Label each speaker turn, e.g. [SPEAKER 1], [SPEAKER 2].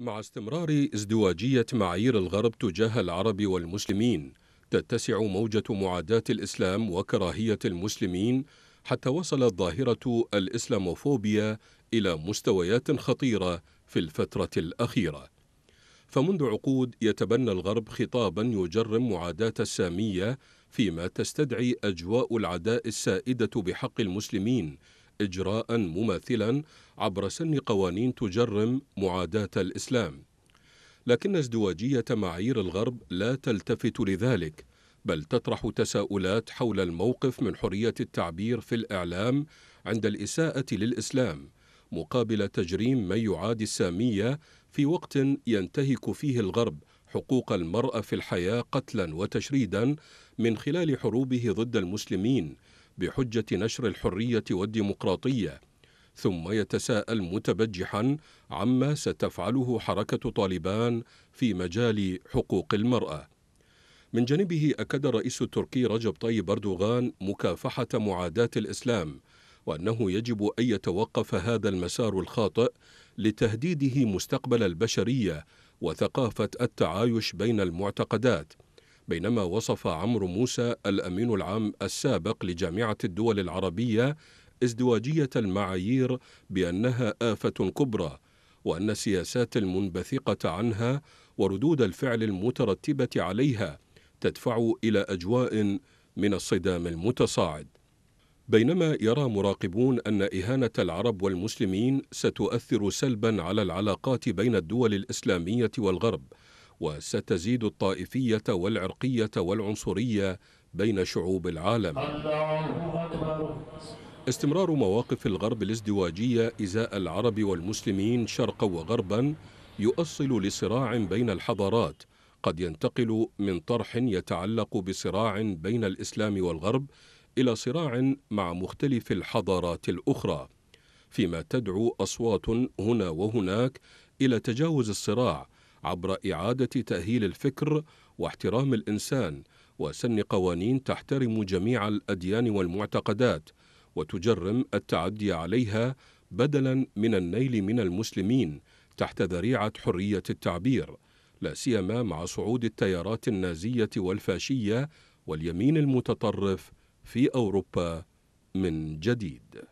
[SPEAKER 1] مع استمرار ازدواجية معايير الغرب تجاه العرب والمسلمين تتسع موجة معاداة الإسلام وكراهية المسلمين حتى وصلت ظاهرة الإسلاموفوبيا إلى مستويات خطيرة في الفترة الأخيرة فمنذ عقود يتبنى الغرب خطابا يجرم معاداة السامية فيما تستدعي أجواء العداء السائدة بحق المسلمين إجراء مماثلا عبر سن قوانين تجرم معاداة الإسلام لكن ازدواجية معايير الغرب لا تلتفت لذلك بل تطرح تساؤلات حول الموقف من حرية التعبير في الإعلام عند الإساءة للإسلام مقابل تجريم من يعادي السامية في وقت ينتهك فيه الغرب حقوق المرأة في الحياة قتلا وتشريدا من خلال حروبه ضد المسلمين بحجة نشر الحرية والديمقراطية ثم يتساءل متبجحا عما ستفعله حركة طالبان في مجال حقوق المرأة من جانبه أكد الرئيس التركي رجب طيب أردوغان مكافحة معاداة الإسلام وأنه يجب أن يتوقف هذا المسار الخاطئ لتهديده مستقبل البشرية وثقافة التعايش بين المعتقدات بينما وصف عمرو موسى الامين العام السابق لجامعه الدول العربيه ازدواجيه المعايير بانها افه كبرى وان السياسات المنبثقه عنها وردود الفعل المترتبه عليها تدفع الى اجواء من الصدام المتصاعد بينما يرى مراقبون ان اهانه العرب والمسلمين ستؤثر سلبا على العلاقات بين الدول الاسلاميه والغرب وستزيد الطائفية والعرقية والعنصرية بين شعوب العالم استمرار مواقف الغرب الازدواجية إزاء العرب والمسلمين شرقا وغربا يؤصل لصراع بين الحضارات قد ينتقل من طرح يتعلق بصراع بين الإسلام والغرب إلى صراع مع مختلف الحضارات الأخرى فيما تدعو أصوات هنا وهناك إلى تجاوز الصراع عبر إعادة تأهيل الفكر واحترام الإنسان وسن قوانين تحترم جميع الأديان والمعتقدات وتجرم التعدي عليها بدلا من النيل من المسلمين تحت ذريعة حرية التعبير لا سيما مع صعود التيارات النازية والفاشية واليمين المتطرف في أوروبا من جديد